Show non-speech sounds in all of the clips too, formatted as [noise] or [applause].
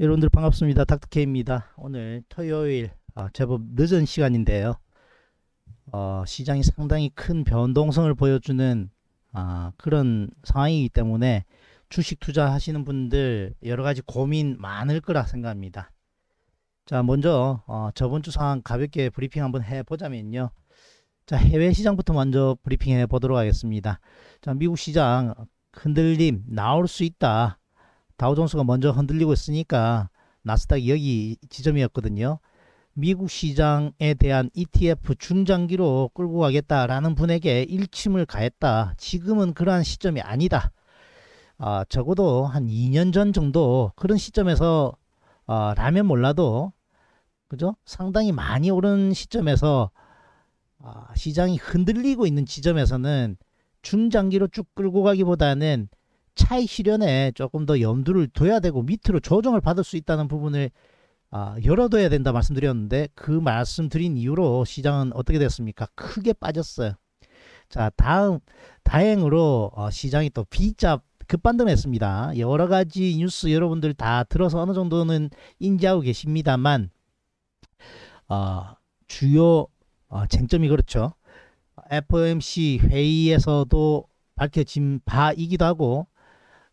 여러분들 반갑습니다. 닥터케입니다. 오늘 토요일 아, 제법 늦은 시간인데요. 어, 시장이 상당히 큰 변동성을 보여주는 아, 그런 상황이기 때문에 주식 투자하시는 분들 여러 가지 고민 많을 거라 생각합니다. 자 먼저 어, 저번 주 상황 가볍게 브리핑 한번 해보자면요. 자 해외 시장부터 먼저 브리핑해 보도록 하겠습니다. 자 미국 시장 흔들림 나올 수 있다. 다우존스가 먼저 흔들리고 있으니까 나스닥 여기 지점이었거든요. 미국 시장에 대한 ETF 중장기로 끌고 가겠다라는 분에게 일침을 가했다. 지금은 그러한 시점이 아니다. 아, 적어도 한 2년 전 정도 그런 시점에서 아, 라면 몰라도 그죠? 상당히 많이 오른 시점에서 아, 시장이 흔들리고 있는 지점에서는 중장기로 쭉 끌고 가기보다는 차익 실현에 조금 더 염두를 둬야 되고 밑으로 조정을 받을 수 있다는 부분을 아, 열어둬야 된다 말씀드렸는데 그 말씀드린 이후로 시장은 어떻게 됐습니까? 크게 빠졌어요. 자 다음 다행으로 어, 시장이 또 B자 급반등했습니다. 여러 가지 뉴스 여러분들 다 들어서 어느 정도는 인지하고 계십니다만 어, 주요 어, 쟁점이 그렇죠. FOMC 회의에서도 밝혀진 바이기도 하고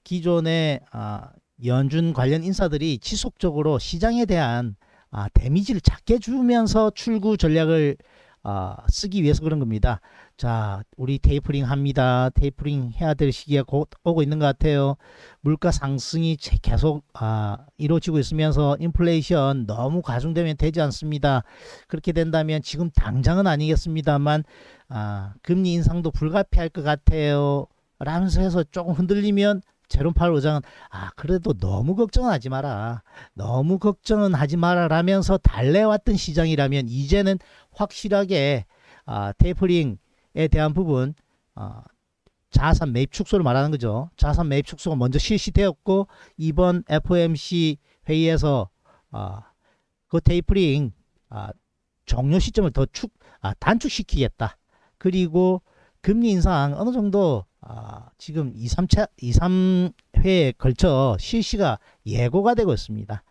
기존의 아, 연준 관련 인사들이 지속적으로 시장에 대한 아, 데미지를 작게 주면서 출구 전략을 아, 쓰기 위해서 그런 겁니다. 자, 우리 테이프링 합니다. 테이프링 해야 될 시기가 곧 오고 있는 것 같아요. 물가 상승이 계속 아, 이루어지고 있으면서 인플레이션 너무 과중되면 되지 않습니다. 그렇게 된다면 지금 당장은 아니겠습니다만 아, 금리 인상도 불가피할 것 같아요. 라면서 해서 조금 흔들리면 제롬팔 의장은 아 그래도 너무 걱정하지 은 마라 너무 걱정은 하지 마라라면서 달래왔던 시장이라면 이제는 확실하게 아, 테이퍼링에 대한 부분 아, 자산 매입 축소를 말하는 거죠 자산 매입 축소가 먼저 실시되었고 이번 FOMC 회의에서 아, 어, 그테이프링 아, 종료 시점을 더 축, 아, 단축시키겠다 그리고 금리 인상 어느 정도 아, 지금 2, 3차, 2, 3회에 걸쳐 실시가 예고가 되고 있습니다.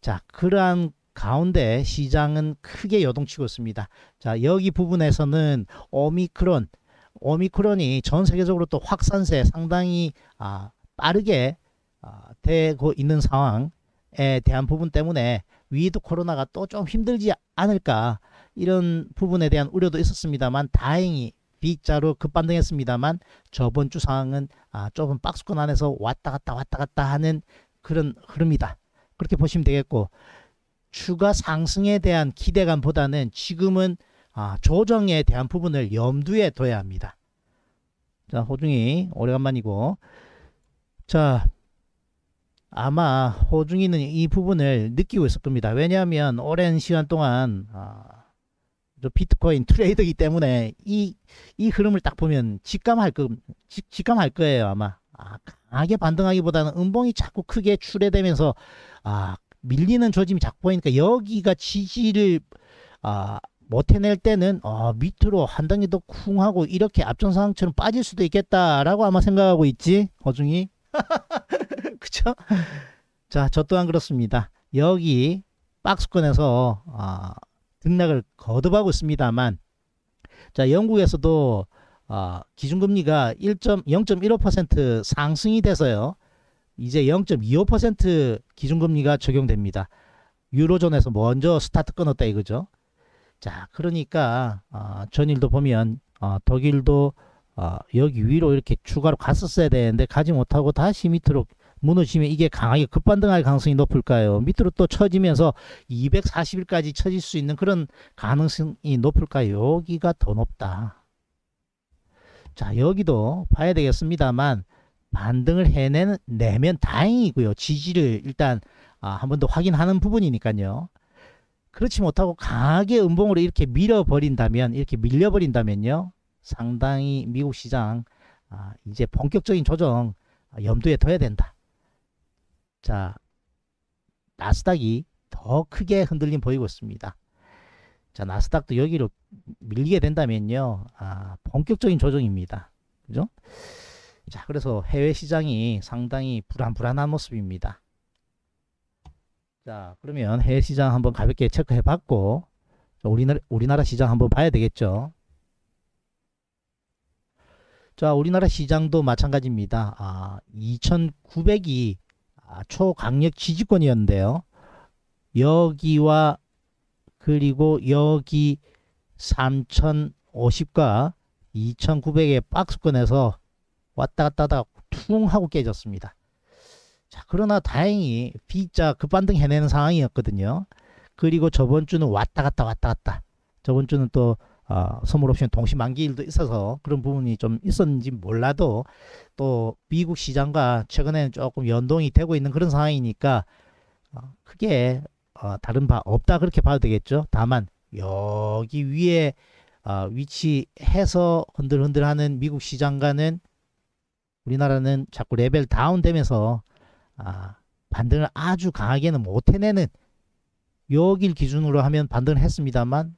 자, 그러한 가운데 시장은 크게 요동치고 있습니다. 자, 여기 부분에서는 오미크론, 오미크론이 전 세계적으로 또 확산세 상당히 아, 빠르게 아, 되고 있는 상황에 대한 부분 때문에 위드 코로나가 또 좀 힘들지 않을까 이런 부분에 대한 우려도 있었습니다만 다행히 B자로 급반등했습니다만 저번 주 상황은 아, 좁은 박스권 안에서 왔다 갔다 왔다 갔다 하는 그런 흐름이다. 그렇게 보시면 되겠고 추가 상승에 대한 기대감보다는 지금은 아, 조정에 대한 부분을 염두에 둬야 합니다. 자 호중이 오래간만이고 자 아마 호중이는 이 부분을 느끼고 있을 겁니다. 왜냐하면 오랜 시간 동안 아, 비트코인 트레이더이기 때문에 이, 이 흐름을 딱 보면 직감할 거, 그, 직, 직감할 거예요, 아마. 아, 강하게 반등하기보다는 음봉이 자꾸 크게 출해되면서, 아, 밀리는 조짐이 자꾸 보이니까 여기가 지지를, 아, 못 해낼 때는, 어, 밑으로 한 단계 더 쿵 하고 이렇게 앞전 상황처럼 빠질 수도 있겠다라고 아마 생각하고 있지, 어중이. [laughs] 그쵸? 자, 저 또한 그렇습니다. 여기 박스권에서, 아, 등락을 거듭하고 있습니다만 자 영국에서도 어, 기준금리가 0.15% 상승이 돼서요. 이제 0.25% 기준금리가 적용됩니다. 유로존에서 먼저 스타트 끊었다 이거죠. 자, 그러니까 어, 전일도 보면 어, 독일도 어, 여기 위로 이렇게 추가로 갔었어야 되는데 가지 못하고 다시 밑으로 무너지면 이게 강하게 급반등할 가능성이 높을까요? 밑으로 또 처지면서 240일까지 처질 수 있는 그런 가능성이 높을까요? 여기가 더 높다. 자 여기도 봐야 되겠습니다만 반등을 해내면 다행이고요. 지지를 일단 아, 한번 더 확인하는 부분이니까요. 그렇지 못하고 강하게 음봉으로 이렇게 밀어버린다면 이렇게 밀려버린다면요. 상당히 미국 시장 아, 이제 본격적인 조정 아, 염두에 둬야 된다. 자, 나스닥이 더 크게 흔들림 보이고 있습니다. 자, 나스닥도 여기로 밀리게 된다면요. 아, 본격적인 조정입니다. 그죠? 자, 그래서 해외 시장이 상당히 불안, 불안한 모습입니다. 자, 그러면 해외 시장 한번 가볍게 체크해 봤고, 우리나라, 우리나라 시장 한번 봐야 되겠죠. 자, 우리나라 시장도 마찬가지입니다. 아, 2,900이 아, 초강력 지지권이었는데요. 여기와 그리고 여기 3050과 2900의 박스권에서 왔다 갔다 다퉁 하고 깨졌습니다. 자, 그러나 다행히 B자 급반등 해내는 상황이었거든요. 그리고 저번 주는 왔다 갔다 왔다 갔다. 저번 주는 또 아, 선물 옵션 동시 만기 일도 있어서 그런 부분이 좀 있었는지 몰라도 또 미국 시장과 최근에는 조금 연동이 되고 있는 그런 상황이니까 어, 크게 어, 다른 바 없다 그렇게 봐도 되겠죠. 다만 여기 위에 어, 위치해서 흔들흔들하는 미국 시장과는 우리나라는 자꾸 레벨 다운되면서 아, 반등을 아주 강하게는 못 해내는 여길 기준으로 하면 반등을 했습니다만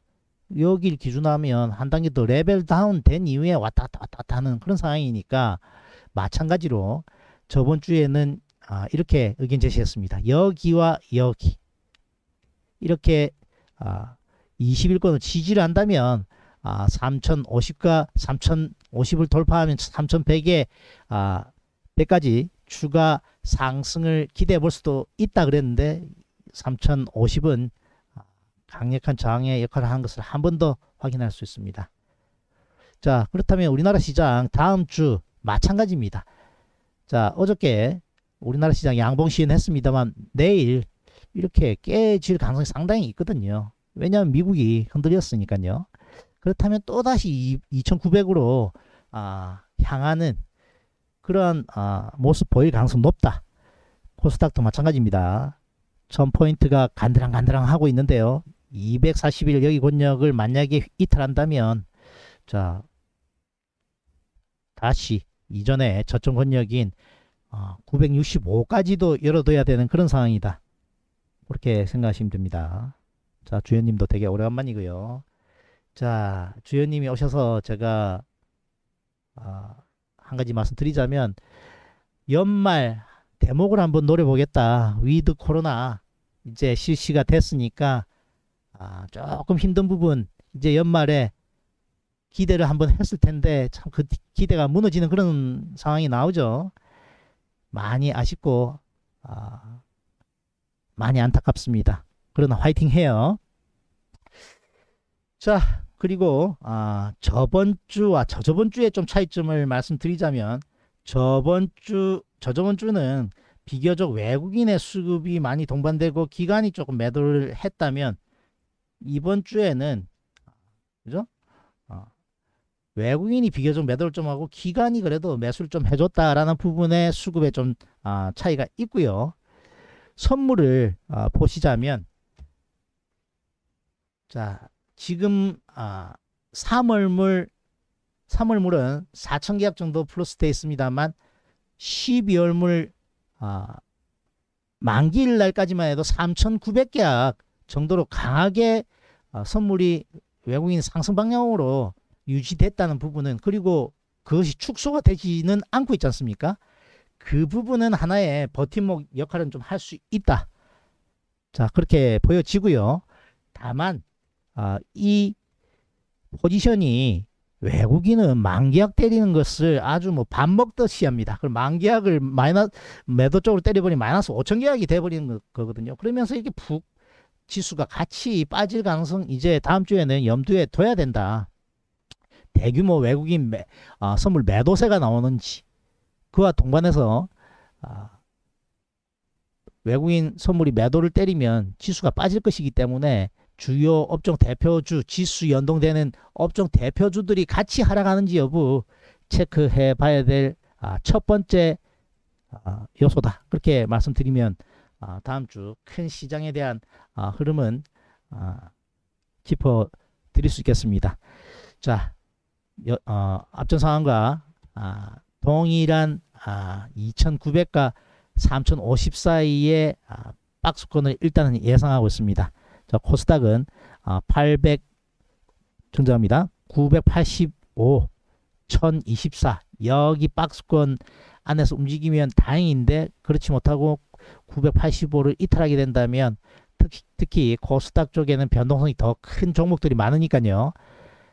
여기를 기준하면 한 단계 더 레벨 다운 된 이후에 왔다 갔다 왔다 갔다 하는 그런 상황이니까 마찬가지로 저번 주에는 아, 이렇게 의견 제시했습니다. 여기와 여기 이렇게 아, 21권을 지지를 한다면 아, 3050과 3050을 돌파하면 3100에 아, 100까지 추가 상승을 기대해 볼 수도 있다 그랬는데 3050은 강력한 저항의 역할을 한 것을 한 번 더 확인할 수 있습니다. 자 그렇다면 우리나라 시장 다음 주 마찬가지입니다. 자 어저께 우리나라 시장 양봉 시인했습니다만 내일 이렇게 깨질 가능성이 상당히 있거든요. 왜냐하면 미국이 흔들렸으니까요. 그렇다면 또다시 2,900으로 아, 향하는 그러한 아, 모습 보일 가능성 높다. 코스닥도 마찬가지입니다. 전 포인트가 간드랑간드랑 하고 있는데요. 240일 여기 권역을 만약에 이탈한다면 자 다시 이전에 저점 권역인 어, 965까지도 열어둬야 되는 그런 상황이다. 그렇게 생각하시면 됩니다. 자 주연님도 되게 오래간만이고요. 자 주연님이 오셔서 제가 어, 한 가지 말씀드리자면 연말 대목을 한번 노려보겠다. 위드 코로나 이제 실시가 됐으니까 아, 조금 힘든 부분 이제 연말에 기대를 한번 했을 텐데 참 그 기대가 무너지는 그런 상황이 나오죠. 많이 아쉽고 아, 많이 안타깝습니다. 그러나 화이팅해요. 자 그리고 아, 저번 주와 아, 저저번 주에 좀 차이점을 말씀드리자면 저번 주 저저번 주는 비교적 외국인의 수급이 많이 동반되고 기간이 조금 매도를 했다면 이번 주에는 그죠? 어, 외국인이 비교적 매도를 좀 하고 기간이 그래도 매수를 좀 해줬다라는 부분에 수급에 좀 아, 차이가 있고요. 선물을 아, 보시자면 자 지금 아, 3월물 3월물은 4천 계약 정도 플러스 돼 있습니다만 12월물 아, 만기일 날까지만 해도 3,900계약 정도로 강하게 어, 선물이 외국인 상승 방향으로 유지됐다는 부분은 그리고 그것이 축소가 되지는 않고 있지 않습니까? 그 부분은 하나의 버팀목 역할은 좀 할 수 있다. 자 그렇게 보여지고요. 다만 아, 이 포지션이 외국인은 만기약 때리는 것을 아주 뭐 밥 먹듯이 합니다. 그럼 만기약을 마이너스 매도 쪽으로 때려버리면 마이너스 5천 계약이 돼버리는 거, 거거든요. 그러면서 이렇게 푹 지수가 같이 빠질 가능성 이제 다음 주에는 염두에 둬야 된다. 대규모 외국인 매, 아, 선물 매도세가 나오는지 그와 동반해서 아, 외국인 선물이 매도를 때리면 지수가 빠질 것이기 때문에 주요 업종 대표주 지수 연동되는 업종 대표주들이 같이 하락하는지 여부 체크해 봐야 될첫 아, 번째 아, 요소다. 그렇게 말씀드리면 아, 다음 주 큰 시장에 대한 아, 흐름은 깊어 아, 드릴 수 있겠습니다. 자, 여, 어, 앞전 상황과 아, 동일한 아, 2,900과 3,050 사이의 아, 박스권을 일단은 예상하고 있습니다. 자, 코스닥은 아, 800 증자합니다. 985, 1,024 여기 박스권 안에서 움직이면 다행인데 그렇지 못하고 985를 이탈하게 된다면 특히, 특히 코스닥 쪽에는 변동성이 더 큰 종목들이 많으니까요.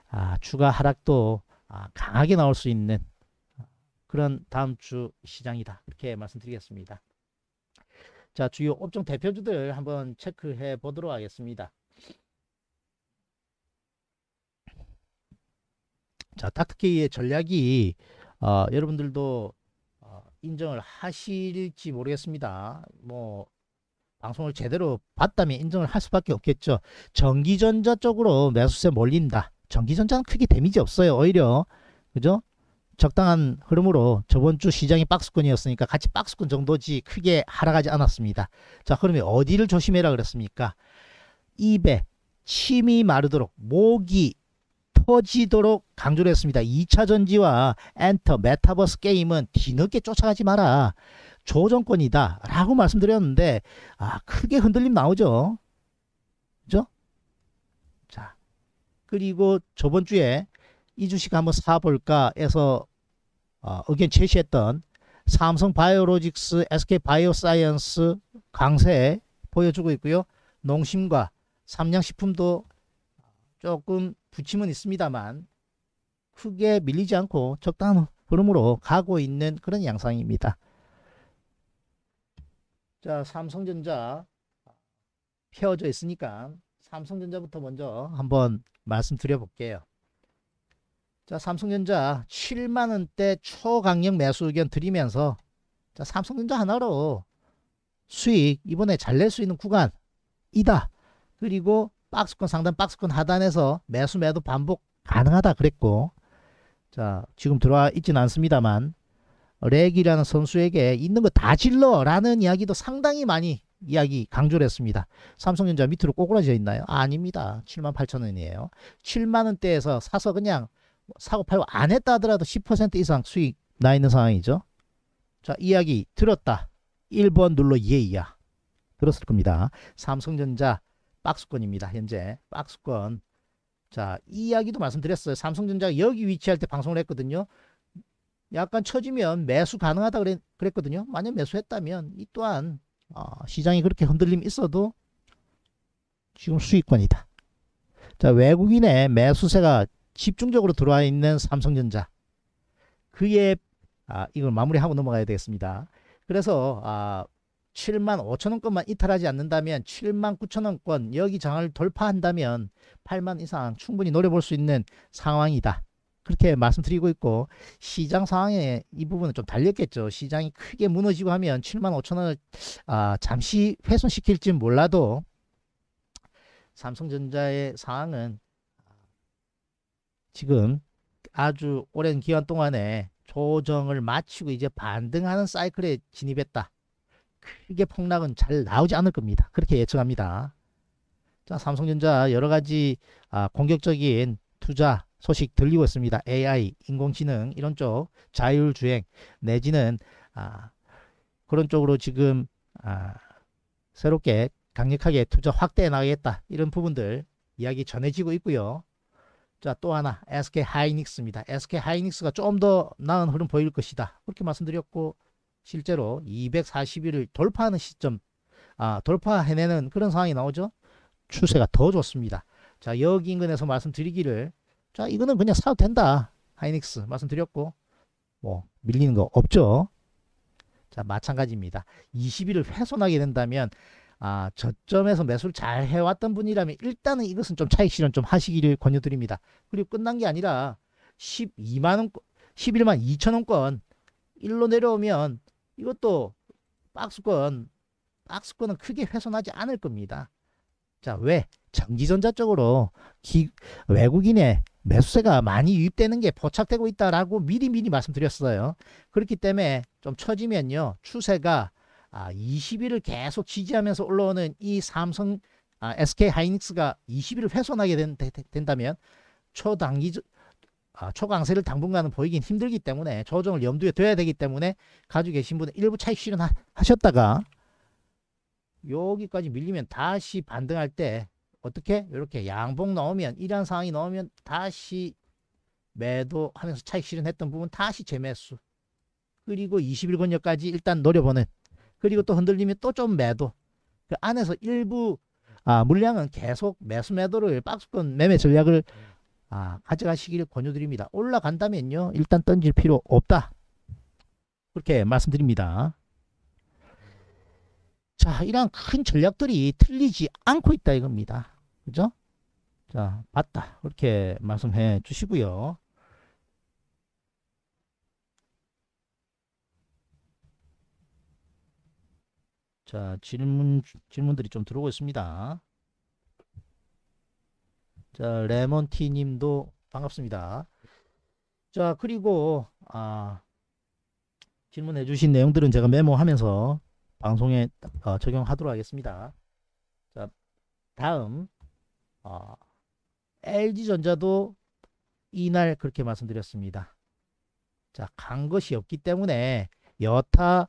아, 추가 하락도 아, 강하게 나올 수 있는 그런 다음 주 시장이다. 이렇게 말씀드리겠습니다. 자, 주요 업종 대표주들 한번 체크해 보도록 하겠습니다. 자, 닥터케의 전략이 어, 여러분들도 인정을 하실지 모르겠습니다. 뭐 방송을 제대로 봤다면 인정을 할 수밖에 없겠죠. 전기전자 쪽으로 매수세 몰린다. 전기전자는 크게 데미지 없어요. 오히려 그죠? 적당한 흐름으로 저번 주 시장이 박스권이었으니까 같이 박스권 정도지 크게 하락하지 않았습니다. 자 그러면 어디를 조심해라 그랬습니까? 입에 침이 마르도록 목이 커지도록 강조를 했습니다. 2차 전지와 엔터, 메타버스 게임은 뒤늦게 쫓아가지 마라. 조정권이다. 라고 말씀드렸는데, 아, 크게 흔들림 나오죠. 그죠? 자. 그리고 저번 주에 이 주식 한번 사볼까 해서 어, 의견 제시했던 삼성 바이오로직스, SK 바이오사이언스 강세 보여주고 있고요. 농심과 삼양식품도 조금 부침은 있습니다만 크게 밀리지 않고 적당한 흐름으로 가고 있는 그런 양상입니다. 자 삼성전자 펴져 있으니까 삼성전자부터 먼저 한번 말씀드려 볼게요. 자 삼성전자 7만원대 초강력 매수 의견 드리면서 자 삼성전자 하나로 수익 이번에 잘 낼 수 있는 구간이다. 그리고 박스권 상단 박스권 하단에서 매수 매도 반복 가능하다 그랬고 자 지금 들어와 있지는 않습니다만 렉이라는 선수에게 있는 거 다 질러 라는 이야기도 상당히 많이 이야기 강조를 했습니다. 삼성전자 밑으로 꼬꾸라져 있나요? 아닙니다. 7만 8천 원이에요. 7만 원대에서 사서 그냥 사고 팔고 안 했다 하더라도 10% 이상 수익 나 있는 상황이죠. 자 이야기 들었다. 1번 눌러 예이야. 들었을 겁니다. 삼성전자 박스권입니다. 현재 박스권. 자, 이 이야기도 말씀드렸어요. 삼성전자가 여기 위치할 때 방송을 했거든요. 약간 처지면 매수 가능하다 그랬, 거든요 만약 매수했다면 이 또한 어, 시장이 그렇게 흔들림 이 있어도 지금 수익권이다. 자, 외국인의 매수세가 집중적으로 들어와 있는 삼성전자. 그의 아, 이걸 마무리하고 넘어가야 되겠습니다. 그래서 아, 7만 5천원권만 이탈하지 않는다면 7만 9천원권 여기 장을 돌파한다면 8만 이상 충분히 노려볼 수 있는 상황이다. 그렇게 말씀드리고 있고 시장 상황에 이 부분은 좀 달렸겠죠. 시장이 크게 무너지고 하면 7만 5천원을 아, 잠시 훼손시킬지 몰라도 삼성전자의 상황은 지금 아주 오랜 기간 동안에 조정을 마치고 이제 반등하는 사이클에 진입했다. 크게 폭락은 잘 나오지 않을 겁니다. 그렇게 예측합니다. 자, 삼성전자 여러 가지 아, 공격적인 투자 소식 들리고 있습니다. AI, 인공지능 이런 쪽 자율주행 내지는 아, 그런 쪽으로 지금 아, 새롭게 강력하게 투자 확대해 나가겠다 이런 부분들 이야기 전해지고 있고요. 자, 또 하나 SK 하이닉스입니다. SK 하이닉스가 좀 더 나은 흐름 보일 것이다. 그렇게 말씀드렸고 실제로 240일을 돌파하는 시점, 아, 돌파해내는 그런 상황이 나오죠. 추세가 더 좋습니다. 자, 여기 인근에서 말씀드리기를, 자, 이거는 그냥 사도 된다. 하이닉스 말씀드렸고, 뭐, 밀리는 거 없죠. 자, 마찬가지입니다. 20일을 훼손하게 된다면, 아, 저점에서 매수를 잘 해왔던 분이라면 일단은 이것은 좀 차익 실현 좀 하시기를 권유드립니다. 그리고 끝난 게 아니라 12만원, 11만 2천원권 일로 내려오면 이것도 박스권, 박스권은 크게 훼손하지 않을 겁니다. 자, 왜? 전기전자 쪽으로 기, 외국인의 매수세가 많이 유입되는 게 포착되고 있다라고 미리미리 말씀드렸어요. 그렇기 때문에 좀 처지면요. 추세가 아, 20일을 계속 지지하면서 올라오는 이 삼성 아, SK 하이닉스가 20일을 훼손하게 된, 다면 초단기 아, 초강세를 당분간은 보이긴 힘들기 때문에 조정을 염두에 둬야 되기 때문에 가지고 계신 분은 일부 차익 실현하셨다가 여기까지 밀리면 다시 반등할 때 어떻게 이렇게 양봉 나오면 이러한 상황이 나오면 다시 매도하면서 차익 실현했던 부분 다시 재매수 그리고 2일권역까지 일단 노려보는 그리고 또 흔들리면 또 좀 매도 그 안에서 일부 아, 물량은 계속 매수 매도를 박스권 매매 전략을 아, 가져가시길 권유드립니다. 올라간다면요. 일단 던질 필요 없다. 그렇게 말씀드립니다. 자, 이러한 큰 전략들이 틀리지 않고 있다 이겁니다. 그죠? 자, 봤다. 그렇게 말씀해 주시고요. 자, 질문, 질문들이 좀 들어오고 있습니다. 자, 레몬티 님도 반갑습니다. 자, 그리고, 아, 질문해 주신 내용들은 제가 메모하면서 방송에 어, 적용하도록 하겠습니다. 자, 다음, 어, LG전자도 이날 그렇게 말씀드렸습니다. 자, 간 것이 없기 때문에 여타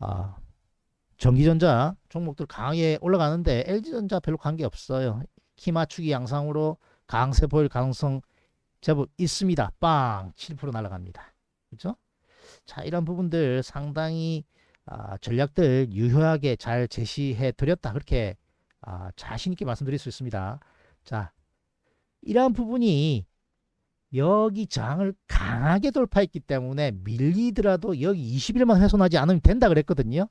어, 전기전자 종목들 강하게 올라가는데 LG전자 별로 관계 없어요. 키 맞추기 양상으로 강세 보일 가능성 제법 있습니다. 빵! 7% 날아갑니다. 그죠 자, 이런 부분들 상당히 아, 전략들 유효하게 잘 제시해 드렸다. 그렇게 아, 자신 있게 말씀드릴 수 있습니다. 자, 이러한 부분이 여기 장을 강하게 돌파했기 때문에 밀리더라도 여기 20일만 훼손하지 않으면 된다 그랬거든요.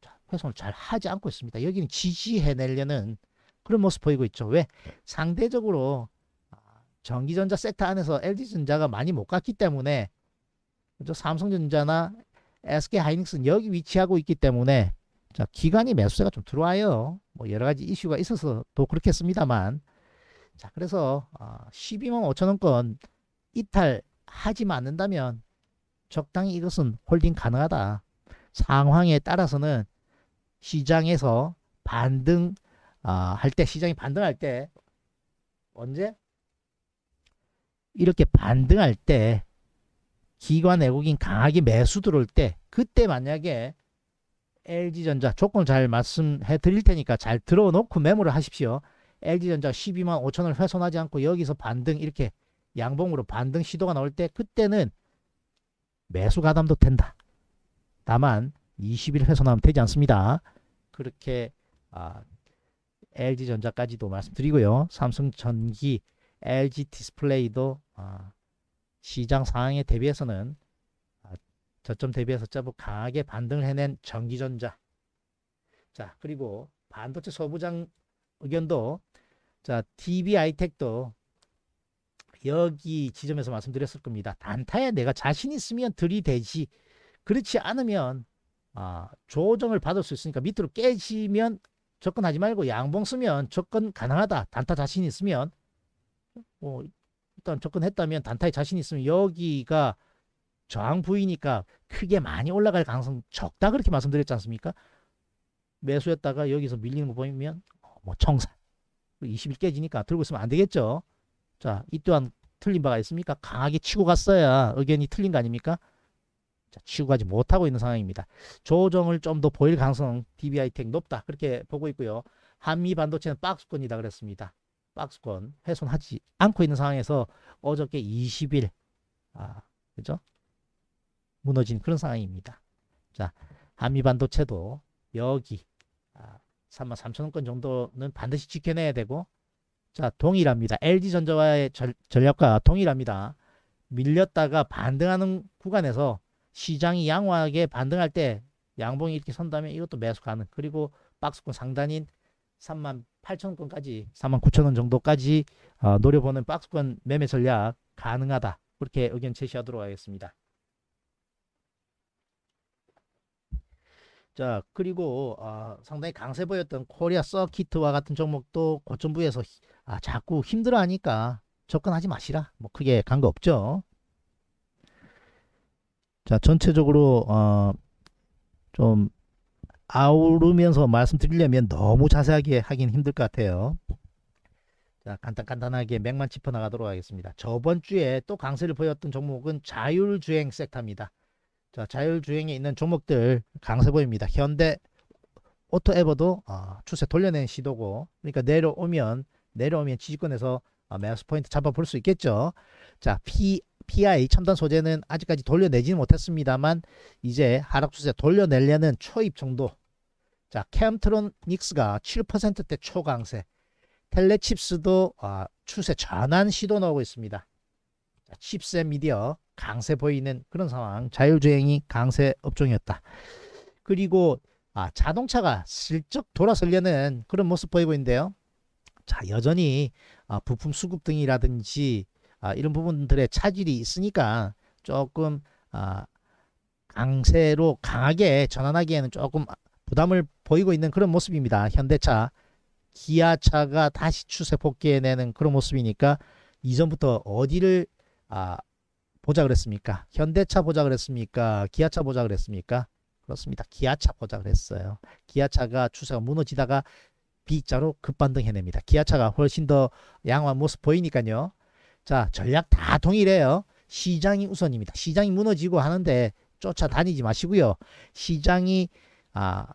자, 훼손을 잘 하지 않고 있습니다. 여기는 지지해내려는 그런 모습 보이고 있죠. 왜? 상대적으로 아, 전기전자 섹터 안에서 LG전자가 많이 못 갔기 때문에 그죠? 삼성전자나 SK하이닉스는 여기 위치하고 있기 때문에 자, 기간이 매수세가 좀 들어와요. 뭐 여러 가지 이슈가 있어서 또 그렇겠습니다만 자 그래서 12만 아, 5천원권 이탈하지 않는다면 적당히 이것은 홀딩 가능하다. 상황에 따라서는 시장에서 반등 아, 할때 시장이 반등할 때 언제 이렇게 반등할 때 기관 외국인 강하게 매수 들어올 때 그때 만약에 LG전자 조건 잘 말씀해 드릴 테니까 잘 들어놓고 매물을 하십시오. LG전자 12만 5천을 훼손하지 않고 여기서 반등 이렇게 양봉으로 반등 시도가 나올 때 그때는 매수 가담도 된다. 다만 20일 훼손하면 되지 않습니다. 그렇게 아, LG전자까지도 말씀드리고요. 삼성전기, LG디스플레이도 아, 시장 상황에 대비해서는 아, 저점 대비해서 자부 강하게 반등을 해낸 전기전자. 자 그리고 반도체 소부장 의견도 자 DB아이텍도 여기 지점에서 말씀드렸을 겁니다. 단타에 내가 자신 있으면 들이대지 그렇지 않으면 아, 조정을 받을 수 있으니까 밑으로 깨지면 접근하지 말고 양봉 쓰면 접근 가능하다. 단타 자신 있으면 뭐 일단 접근했다면 단타에 자신 있으면 여기가 저항 부위니까 크게 많이 올라갈 가능성 적다 그렇게 말씀드렸지 않습니까? 매수했다가 여기서 밀리는 거 보면 어, 뭐 청산 20일 깨지니까 들고 있으면 안 되겠죠. 자, 이 또한 틀린 바가 있습니까? 강하게 치고 갔어야 의견이 틀린 거 아닙니까? 자, 치고 가지 못하고 있는 상황입니다. 조정을 좀 더 보일 가능성 DBI텍 높다 그렇게 보고 있고요. 한미 반도체는 박스권이다 그랬습니다. 박스권 훼손하지 않고 있는 상황에서 어저께 20일 아 그죠? 무너진 그런 상황입니다. 자 한미 반도체도 여기 아, 3 0 0 0 원권 정도는 반드시 지켜내야 되고 자 동일합니다. LG전자와의 전략과 동일합니다. 밀렸다가 반등하는 구간에서 시장이 양호하게 반등할 때 양봉이 이렇게 선다면 이것도 매수 가능. 그리고 박스권 상단인 3만 8천 원까지 3만 9천 원 정도까지 어, 노려보는 박스권 매매 전략 가능하다. 그렇게 의견 제시하도록 하겠습니다. 자 그리고 어, 상당히 강세 보였던 코리아 서킷와 같은 종목도 고점부에서 아, 자꾸 힘들어하니까 접근하지 마시라. 뭐 크게 간 거 없죠. 자, 전체적으로 어, 좀 아우르면서 말씀드리려면 너무 자세하게 하긴 힘들 것 같아요. 자, 간단 간단하게 맥만 짚어 나가도록 하겠습니다. 저번 주에 또 강세를 보였던 종목은 자율주행 섹터입니다. 자, 자율주행에 있는 종목들 강세 보입니다. 현대 오토 에버도 어, 추세 돌려낸 시도고 그러니까 내려오면 내려오면 지지권에서 어, 매수 포인트 잡아볼 수 있겠죠. 자, PI 첨단 소재는 아직까지 돌려내지는 못했습니다만 이제 하락 추세 돌려내려는 초입 정도 자 캠트로닉스가 7%대 초강세 텔레칩스도 아, 추세 전환 시도 나오고 있습니다 자, 칩스 미디어 강세 보이는 그런 상황 자율주행이 강세 업종이었다 그리고 아, 자동차가 슬쩍 돌아서려는 그런 모습 보이고 있는데요 자 여전히 아, 부품 수급 등이라든지 아, 이런 부분들의 차질이 있으니까 조금 아, 강세로 강하게 전환하기에는 조금 부담을 보이고 있는 그런 모습입니다. 현대차, 기아차가 다시 추세 복귀해내는 그런 모습이니까 이전부터 어디를 아, 보자 그랬습니까? 현대차 보자 그랬습니까? 기아차 보자 그랬습니까? 그렇습니다. 기아차 보자 그랬어요. 기아차가 추세가 무너지다가 B자로 급반등해냅니다. 기아차가 훨씬 더 양호한 모습 보이니까요. 자, 전략 다통일해요 시장이 우선입니다. 시장이 무너지고 하는데 쫓아다니지 마시고요. 시장이 아,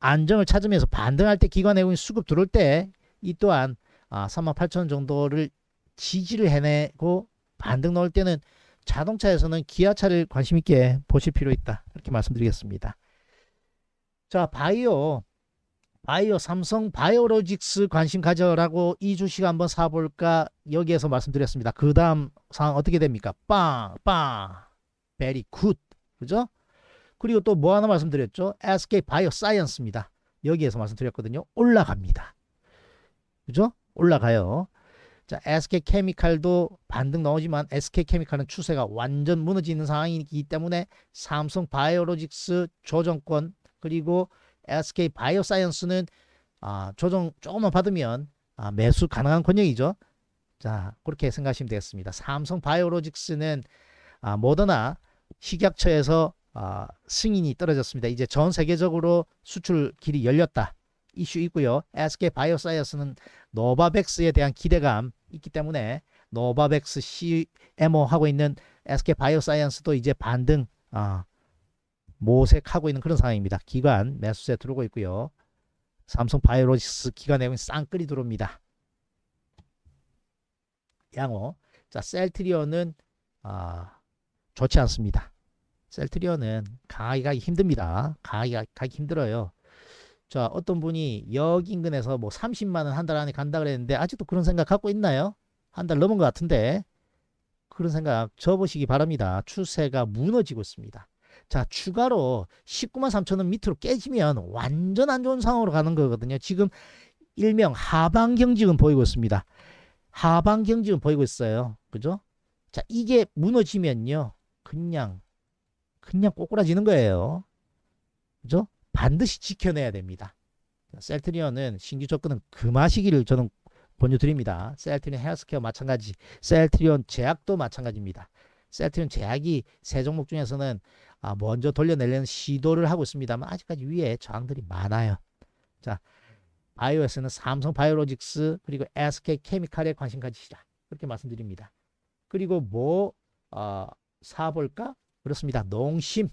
안정을 찾으면서 반등할 때 기관외국인 수급 들어올 때 이 또한 아, 3만 8천 원 정도를 지지를 해내고 반등 넣을 때는 자동차에서는 기아차를 관심 있게 보실 필요 있다. 이렇게 말씀드리겠습니다. 자, 바이오 바이오 삼성 바이오로직스 관심 가져라고 2 주식 한번 사볼까 여기에서 말씀드렸습니다. 그 다음 상황 어떻게 됩니까? 빵빵 베리 굿 그죠? 그리고 또 뭐 하나 말씀드렸죠? SK 바이오 사이언스입니다. 여기에서 말씀드렸거든요. 올라갑니다. 그죠? 올라가요. 자, SK 케미칼도 반등 나오지만 SK 케미칼은 추세가 완전 무너지는 상황이기 때문에 삼성 바이오로직스 조정권 그리고 SK 바이오사이언스는 아, 조정 조금만 받으면 아, 매수 가능한 권역이죠. 자 그렇게 생각하시면 되겠습니다. 삼성 바이오로직스는 아, 모더나 식약처에서 아, 승인이 떨어졌습니다. 이제 전 세계적으로 수출 길이 열렸다. 이슈 있고요. SK 바이오사이언스는 노바백스에 대한 기대감 있기 때문에 노바백스 CMO 하고 있는 SK 바이오사이언스도 이제 반등 아, 모색하고 있는 그런 상황입니다. 기관 매수세 들어오고 있고요. 삼성 바이오로직스 기관 내용이 쌍끌이 들어옵니다. 양호. 자, 셀트리온은 아, 좋지 않습니다. 셀트리온은 강하게 가기 힘듭니다. 강하게 가기 힘들어요. 자, 어떤 분이 여기 인근에서 뭐 30만 원 한 달 안에 간다 그랬는데 아직도 그런 생각 갖고 있나요? 한 달 넘은 것 같은데 그런 생각 접으시기 바랍니다. 추세가 무너지고 있습니다. 자 추가로 19만 3천원 밑으로 깨지면 완전 안 좋은 상황으로 가는 거거든요. 지금 일명 하방 경직은 보이고 있습니다. 하방 경직은 보이고 있어요. 그죠? 자 이게 무너지면요. 그냥 그냥 꼬꾸라지는 거예요. 그죠? 반드시 지켜내야 됩니다. 셀트리온은 신규 접근은 금하시기를 저는 권유드립니다. 셀트리온 헤어스케어 마찬가지, 셀트리온 제약도 마찬가지입니다. 셀트리온 제약이 세 종목 중에서는 아, 먼저 돌려내려는 시도를 하고 있습니다만 아직까지 위에 저항들이 많아요. 자, 바이오에서는 삼성 바이오로직스 그리고 SK 케미칼에 관심 가지시라 그렇게 말씀드립니다. 그리고 뭐 어, 사볼까? 그렇습니다. 농심,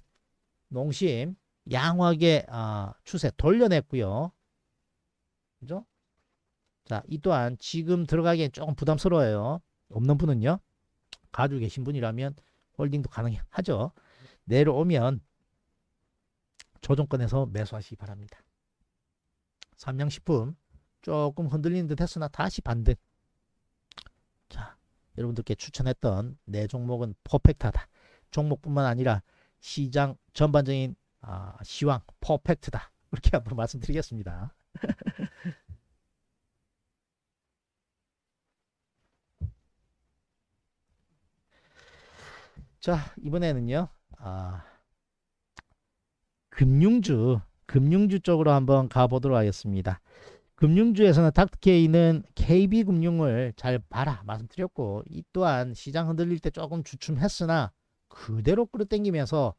농심 양호하게 어, 추세 돌려냈고요. 그죠? 자, 이 또한 지금 들어가기엔 조금 부담스러워요. 없는 분은요. 가지고 계신 분이라면 홀딩도 가능하죠. 내려오면 조정권에서 매수하시기 바랍니다. 삼양식품 조금 흔들리는 듯 했으나 다시 반등. 자, 여러분들께 추천했던 내 네 종목은 퍼펙트하다. 종목뿐만 아니라 시장 전반적인 아, 시황 퍼펙트다. 이렇게 [laughs] 한번 말씀드리겠습니다. [laughs] 자, 이번에는요. 아, 금융주, 금융주 쪽으로 한번 가보도록 하겠습니다. 금융주에서는 닥터케이는 KB금융을 잘 봐라 말씀드렸고 이 또한 시장 흔들릴 때 조금 주춤했으나 그대로 끌어당기면서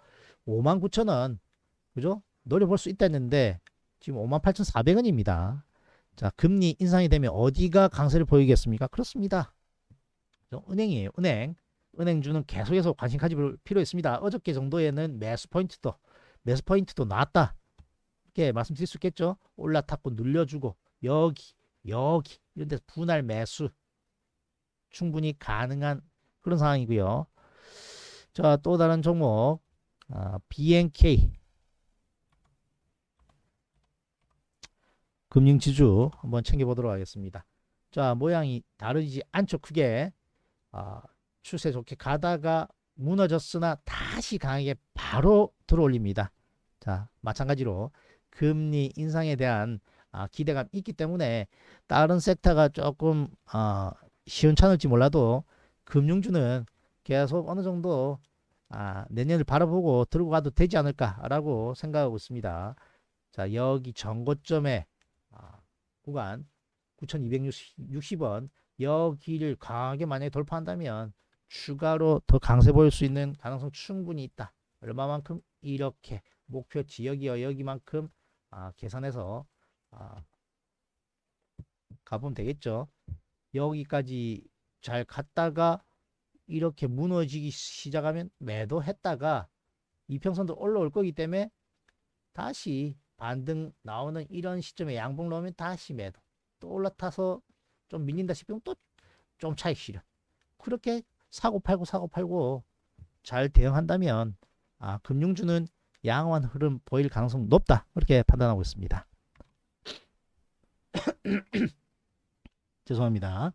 59,000원 그죠? 노려볼 수 있다 는데 지금 58,400원입니다. 자 금리 인상이 되면 어디가 강세를 보이겠습니까? 그렇습니다. 은행이에요. 은행. 은행주는 계속해서 관심 가질 필요 있습니다. 어저께 정도에는 매수 포인트도 매수 포인트도 나왔다. 이렇게 말씀드릴 수 있겠죠. 올라탔고 눌려주고 여기 여기 이런 데서 분할 매수 충분히 가능한 그런 상황이고요. 자, 또 다른 종목 아, BNK 금융지주 한번 챙겨보도록 하겠습니다. 자, 모양이 다르지 않죠. 크게 아, 추세 좋게 가다가 무너졌으나 다시 강하게 바로 들어올립니다. 자, 마찬가지로 금리 인상에 대한 아, 기대감 있기 때문에 다른 섹터가 조금 어, 시원찮을지 몰라도 금융주는 계속 어느 정도 아, 내년을 바라보고 들고 가도 되지 않을까라고 생각하고 있습니다. 자, 여기 정고점에 아, 구간 9,260원 여기를 강하게 만약에 돌파한다면 추가로 더 강세 보일 수 있는 가능성 충분히 있다. 얼마만큼? 이렇게 목표 지역이 요 여기만큼 아, 계산해서 아, 가보면 되겠죠. 여기까지 잘 갔다가 이렇게 무너지기 시작하면 매도했다가 이평선도 올라올 거기 때문에 다시 반등 나오는 이런 시점에 양봉 넣으면 다시 매도 또 올라타서 좀 밀린다 싶으면 또 좀 차익 실현 그렇게 사고 팔고 사고 팔고 잘 대응한다면 아, 금융주는 양호한 흐름 보일 가능성 높다. 그렇게 판단하고 있습니다. [coughs] 죄송합니다.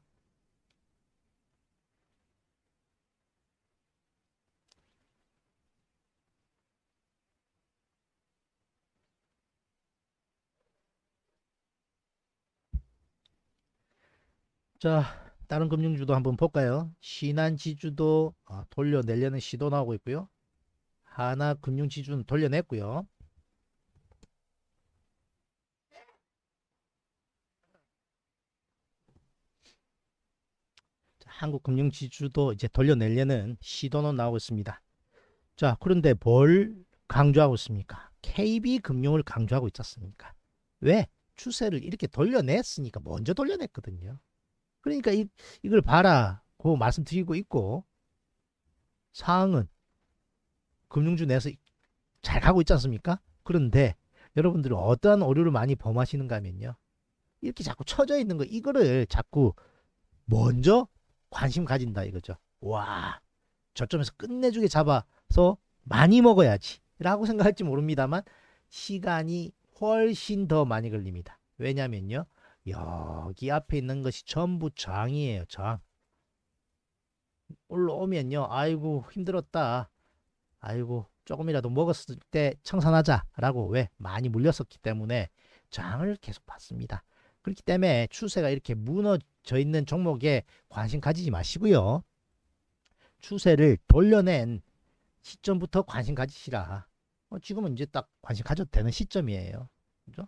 자, 다른 금융주도 한번 볼까요? 신한지주도 아, 돌려내려는 시도 나오고 있고요. 하나금융지주는 돌려냈고요. 한국금융지주도 이제 돌려내려는 시도는 나오고 있습니다. 자 그런데 뭘 강조하고 있습니까? KB금융을 강조하고 있지 않습니까? 왜? 추세를 이렇게 돌려냈으니까 먼저 돌려냈거든요. 그러니까 이, 이걸 봐라. 고 말씀드리고 있고 사항은 금융주 내에서 잘 가고 있지 않습니까? 그런데 여러분들은 어떠한 오류를 많이 범하시는가 하면요. 이렇게 자꾸 쳐져 있는 거 이거를 자꾸 먼저 관심 가진다 이거죠. 와 저점에서 끝내주게 잡아서 많이 먹어야지 라고 생각할지 모릅니다만 시간이 훨씬 더 많이 걸립니다. 왜냐면요. 여기 앞에 있는 것이 전부 장이에요. 장. 올라오면요. 아이고 힘들었다. 아이고 조금이라도 먹었을 때 청산하자라고 왜 많이 물렸었기 때문에 장을 계속 봤습니다. 그렇기 때문에 추세가 이렇게 무너져 있는 종목에 관심 가지지 마시고요. 추세를 돌려낸 시점부터 관심 가지시라. 어, 지금은 이제 딱 관심 가져도 되는 시점이에요. 그죠?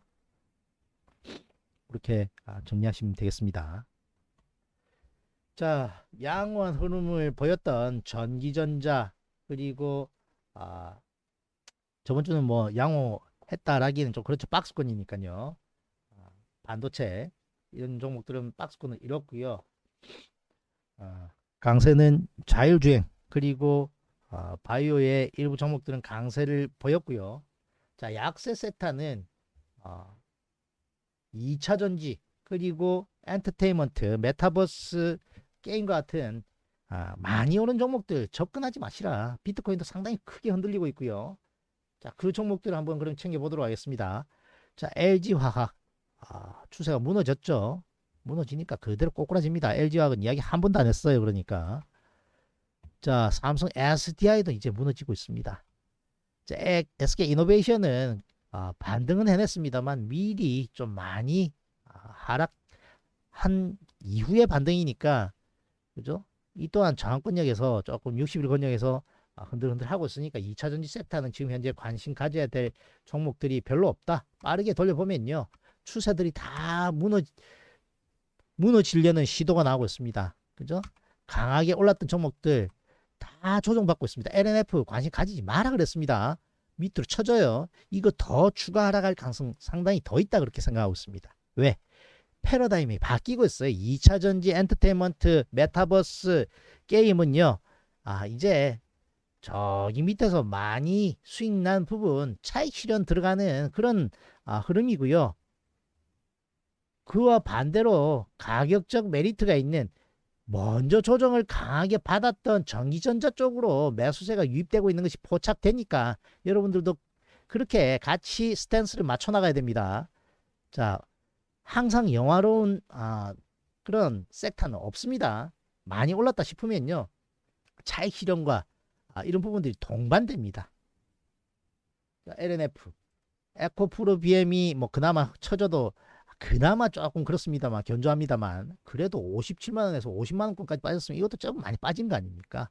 이렇게 아, 정리하시면 되겠습니다. 자, 양호한 흐름을 보였던 전기전자 그리고 아, 저번 주는 뭐 양호했다라기는 좀 그렇죠 박스권이니까요. 아, 반도체 이런 종목들은 박스권을 잃었고요. 아, 강세는 자율주행 그리고 아, 바이오의 일부 종목들은 강세를 보였고요. 자, 약세 세타는 어, 2차 전지 그리고 엔터테인먼트 메타버스 게임과 같은 아, 많이 오는 종목들 접근하지 마시라. 비트코인도 상당히 크게 흔들리고 있고요. 자, 그 종목들을 한번 그럼 챙겨보도록 하겠습니다. 자, LG화학. 아, 추세가 무너졌죠. 무너지니까 그대로 꼬꾸라집니다. LG화학은 이야기 한 번도 안 했어요. 그러니까. 자, 삼성 SDI도 이제 무너지고 있습니다. 자, SK 이노베이션은 아, 반등은 해냈습니다만 미리 좀 많이 아, 하락한 이후의 반등이니까 그죠? 이 또한 저항권역에서 조금 60일 권역에서 아, 흔들흔들 하고 있으니까 2차전지 섹터는 지금 현재 관심 가져야 될 종목들이 별로 없다. 빠르게 돌려보면요. 추세들이 다 무너, 무너지려는 시도가 나오고 있습니다. 그죠? 강하게 올랐던 종목들 다 조정받고 있습니다. LNF 관심 가지지 마라 그랬습니다. 밑으로 쳐져요. 이거 더 추가 하락할 가능성 상당히 더 있다 그렇게 생각하고 있습니다. 왜? 패러다임이 바뀌고 있어요. 2차 전지 엔터테인먼트 메타버스 게임은요. 아 이제 저기 밑에서 많이 수익 난 부분 차익 실현 들어가는 그런 아, 흐름이고요. 그와 반대로 가격적 메리트가 있는 먼저 조정을 강하게 받았던 전기전자 쪽으로 매수세가 유입되고 있는 것이 포착되니까 여러분들도 그렇게 같이 스탠스를 맞춰 나가야 됩니다. 자, 항상 영화로운 아, 그런 섹터는 없습니다. 많이 올랐다 싶으면요. 차익 실현과 아, 이런 부분들이 동반됩니다. 자, LNF, 에코프로 BM이 뭐 그나마 쳐져도 그나마 조금 그렇습니다만 견조합니다만 그래도 57만 원에서 50만 원권까지 빠졌으면 이것도 조금 많이 빠진 거 아닙니까?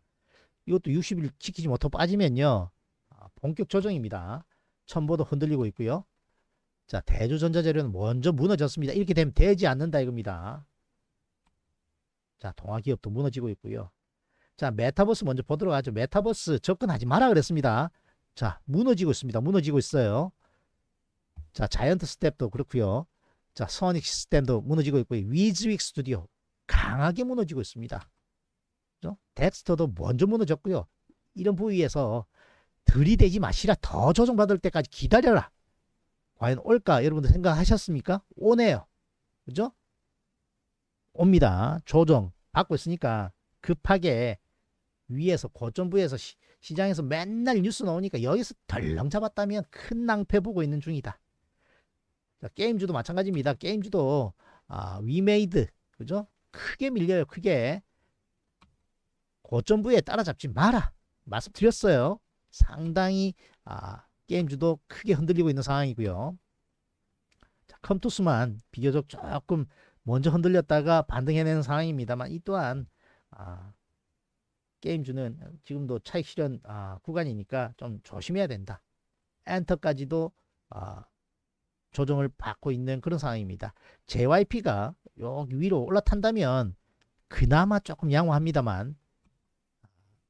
이것도 60일 지키지 못하고 빠지면요. 아, 본격 조정입니다. 천보도 흔들리고 있고요. 자 대주전자재료는 먼저 무너졌습니다. 이렇게 되면 되지 않는다 이겁니다. 자 동화기업도 무너지고 있고요. 자 메타버스 먼저 보도록 하죠. 메타버스 접근하지 마라 그랬습니다. 자 무너지고 있습니다. 무너지고 있어요. 자 자이언트 스텝도 그렇고요. 자, 선익 시스템도 무너지고 있고 위즈윅 스튜디오 강하게 무너지고 있습니다. 그죠? 덱스터도 먼저 무너졌고요. 이런 부위에서 들이대지 마시라. 더 조정받을 때까지 기다려라. 과연 올까? 여러분들 생각하셨습니까? 오네요. 그죠? 옵니다. 조정 받고 있으니까 급하게 위에서 고점부에서 시, 장에서 맨날 뉴스 나오니까 여기서 덜렁 잡았다면 큰 낭패 보고 있는 중이다. 자, 게임주도 마찬가지입니다. 게임주도 아, 위메이드 그죠? 크게 밀려요. 크게 고점부에 따라잡지 마라. 말씀드렸어요. 상당히 아, 게임주도 크게 흔들리고 있는 상황이고요. 자, 컴투스만 비교적 조금 먼저 흔들렸다가 반등해내는 상황입니다만 이 또한 아, 게임주는 지금도 차익 실현 아, 구간이니까 좀 조심해야 된다. 엔터까지도 아, 조정을 받고 있는 그런 상황입니다. JYP가 여기 위로 올라탄다면 그나마 조금 양호합니다만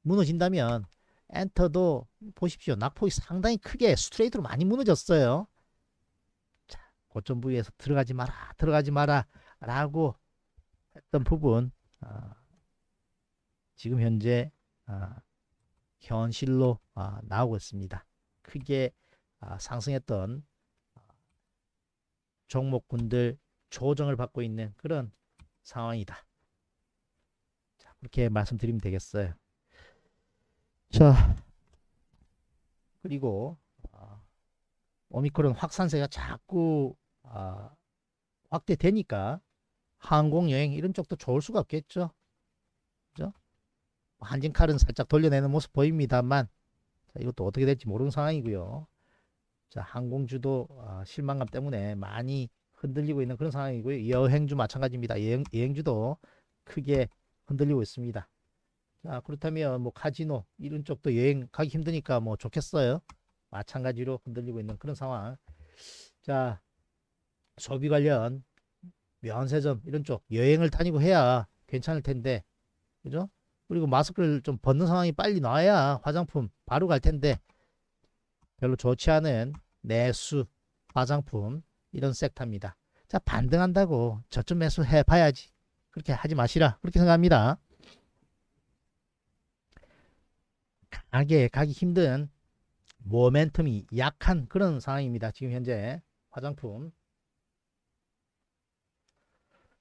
무너진다면 엔터도 보십시오. 낙폭이 상당히 크게 스트레이트로 많이 무너졌어요. 자, 고점 부위에서 들어가지 마라, 들어가지 마라 라고 했던 부분 어, 지금 현재 어, 현실로 어, 나오고 있습니다. 크게 어, 상승했던 종목군들 조정을 받고 있는 그런 상황이다. 자, 그렇게 말씀드리면 되겠어요. 자, 그리고 아, 오미크론 확산세가 자꾸 아, 확대되니까 항공 여행 이런 쪽도 좋을 수가 없겠죠. 그죠? 한진칼은 살짝 돌려내는 모습 보입니다만 자, 이것도 어떻게 될지 모르는 상황이고요. 자, 항공주도 아, 실망감 때문에 많이 흔들리고 있는 그런 상황이고요. 여행주 마찬가지입니다. 여행, 여행주도 크게 흔들리고 있습니다. 자, 그렇다면 뭐 카지노 이런 쪽도 여행 가기 힘드니까 뭐 좋겠어요. 마찬가지로 흔들리고 있는 그런 상황. 자, 소비 관련 면세점 이런 쪽 여행을 다니고 해야 괜찮을 텐데. 그죠? 그리고 마스크를 좀 벗는 상황이 빨리 나와야 화장품 바로 갈 텐데 별로 좋지 않은 내수, 화장품 이런 섹터입니다. 자 반등한다고 저점 매수 해봐야지 그렇게 하지 마시라 그렇게 생각합니다. 강하게 가기 힘든 모멘텀이 약한 그런 상황입니다. 지금 현재 화장품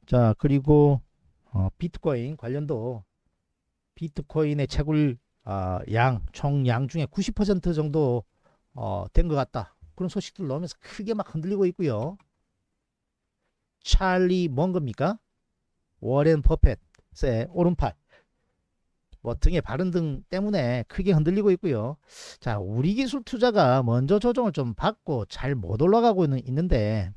자 그리고 어, 비트코인 관련도 비트코인의 채굴 어, 양, 총 양 중에 90% 정도 어, 된 것 같다. 그런 소식들 나오면서 크게 막 흔들리고 있고요. 찰리 뭔 겁니까? 워렌 버펫의 오른팔. 뭐 등의 발른등 때문에 크게 흔들리고 있고요. 자, 우리 기술 투자가 먼저 조정을 좀 받고 잘 못 올라가고 는 있는데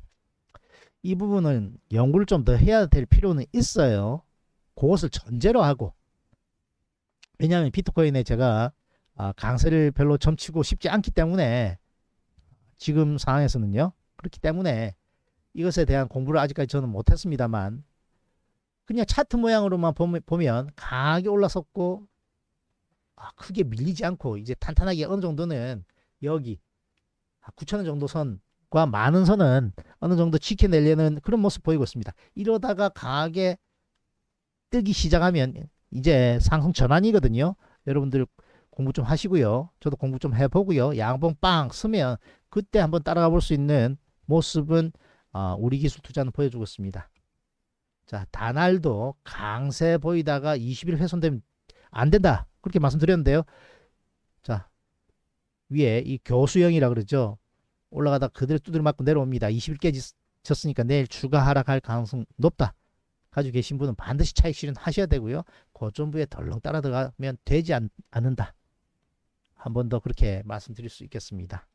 이 부분은 연구를 좀 더 해야 될 필요는 있어요. 그것을 전제로 하고 왜냐하면 비트코인에 제가 아, 강세를 별로 점치고 싶지 않기 때문에 지금 상황에서는요. 그렇기 때문에 이것에 대한 공부를 아직까지 저는 못했습니다만 그냥 차트 모양으로만 보면 강하게 올라섰고 아, 크게 밀리지 않고 이제 탄탄하게 어느 정도는 여기 9천원 정도 선과 많은 선은 어느 정도 지켜내려는 그런 모습 보이고 있습니다. 이러다가 강하게 뜨기 시작하면 이제 상승 전환이거든요. 여러분들 공부 좀 하시고요. 저도 공부 좀 해보고요. 양봉 빵 쓰면 그때 한번 따라가 볼 수 있는 모습은 어, 우리 기술 투자는 보여주고 있습니다. 자, 단알도 강세 보이다가 20일 훼손되면 안 된다. 그렇게 말씀드렸는데요. 자, 위에 이 교수형이라 그러죠. 올라가다 그대로 두드려 맞고 내려옵니다. 2 0일깨지 쳤으니까 내일 추가 하락할 가능성 높다. 가지고 계신 분은 반드시 차익 실현 하셔야 되고요. 고점부에 덜렁 따라 들어가면 되지 않, 않는다. 한번더 그렇게 말씀드릴 수 있겠습니다.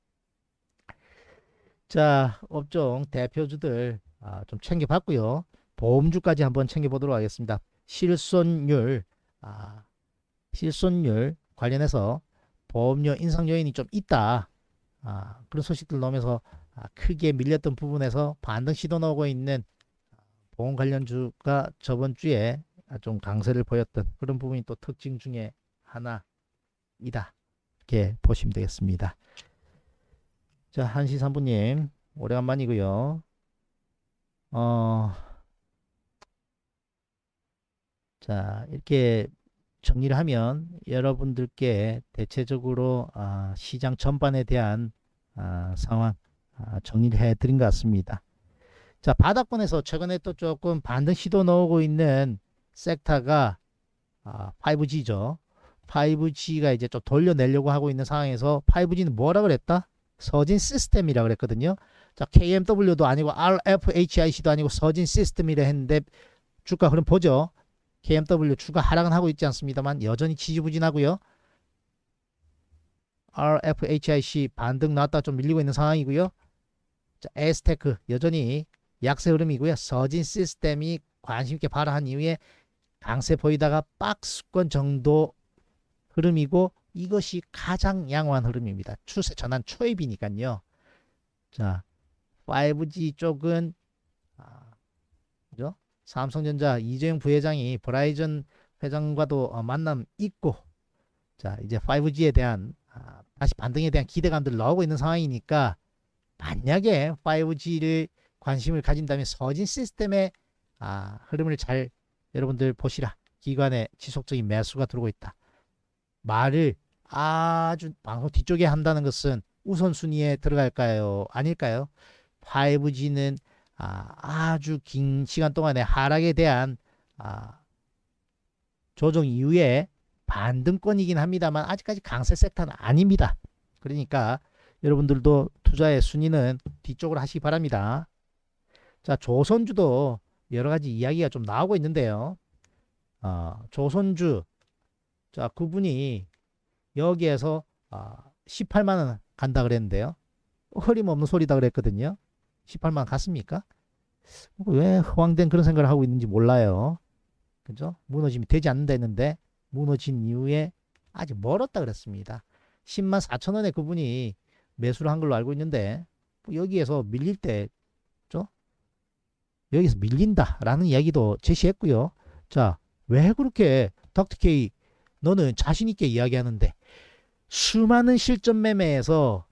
자, 업종 대표주들 아, 좀 챙겨봤고요. 보험주까지 한번 챙겨보도록 하겠습니다. 실손율, 아, 실손율 관련해서 보험료 인상 요인이 좀 있다. 아, 그런 소식들 나오서 아, 크게 밀렸던 부분에서 반등 시도 나오고 있는 아, 보험 관련주가 저번 주에 좀 강세를 보였던 그런 부분이 또 특징 중에 하나이다. 이렇게 보시면 되겠습니다. 자, 한시 3분님, 오래간만이고요 어, 자, 이렇게 정리를 하면 여러분들께 대체적으로 아, 시장 전반에 대한 아, 상황 아, 정리를 해드린 것 같습니다. 자, 바닥권에서 최근에 또 조금 반등 시도 나오고 있는 섹터가 아, 5G죠. 5G가 이제 좀 돌려내려고 하고 있는 상황에서 5G는 뭐라 그랬다? 서진 시스템이라 그랬거든요. 자, KMW도 아니고 RFHIC도 아니고 서진 시스템이라 했는데 주가 그럼 보죠. KMW 주가 하락은 하고 있지 않습니다만 여전히 지지부진하고요. RFHIC 반등 나왔다 좀 밀리고 있는 상황이고요. 자, 에스테크 여전히 약세 흐름이고요. 서진 시스템이 관심 있게 발화한 이후에 강세 보이다가 박스권 정도 흐름이고 이것이 가장 양호한 흐름입니다. 추세 전환 초입이니까요. 자, 5G 쪽은 아, 그죠? 삼성전자 이재용 부회장이 브라이전 회장과도 어, 만남 있고 자, 이제 5G에 대한 아, 다시 반등에 대한 기대감들 나오고 있는 상황이니까 만약에 5G를 관심을 가진다면 서진 시스템의 아, 흐름을 잘 여러분들 보시라. 기관의 지속적인 매수가 들어오고 있다. 말을 아주 방송 뒤쪽에 한다는 것은 우선순위에 들어갈까요? 아닐까요? 5G는 아, 주긴 시간 동안의 하락에 대한 아, 조정 이후에 반등권이긴 합니다만 아직까지 강세 섹터는 아닙니다. 그러니까 여러분들도 투자의 순위는 뒤쪽으로 하시기 바랍니다. 자 조선주도 여러가지 이야기가 좀 나오고 있는데요. 어, 조선주 자, 그분이 여기에서 아, 18만원 간다 그랬는데요. 허림없는 소리다 그랬거든요. 18만원 갔습니까? 뭐 왜 허황된 그런 생각을 하고 있는지 몰라요. 그죠? 무너짐이 되지 않는다 했는데 무너진 이후에 아직 멀었다 그랬습니다. 10만 4천 원에 그분이 매수를 한 걸로 알고 있는데 뭐 여기에서 밀릴 때 죠? 여기서 밀린다라는 이야기도 제시했고요. 자, 왜 그렇게 닥터케이 너는 자신 있게 이야기하는데 수많은 실전 매매에서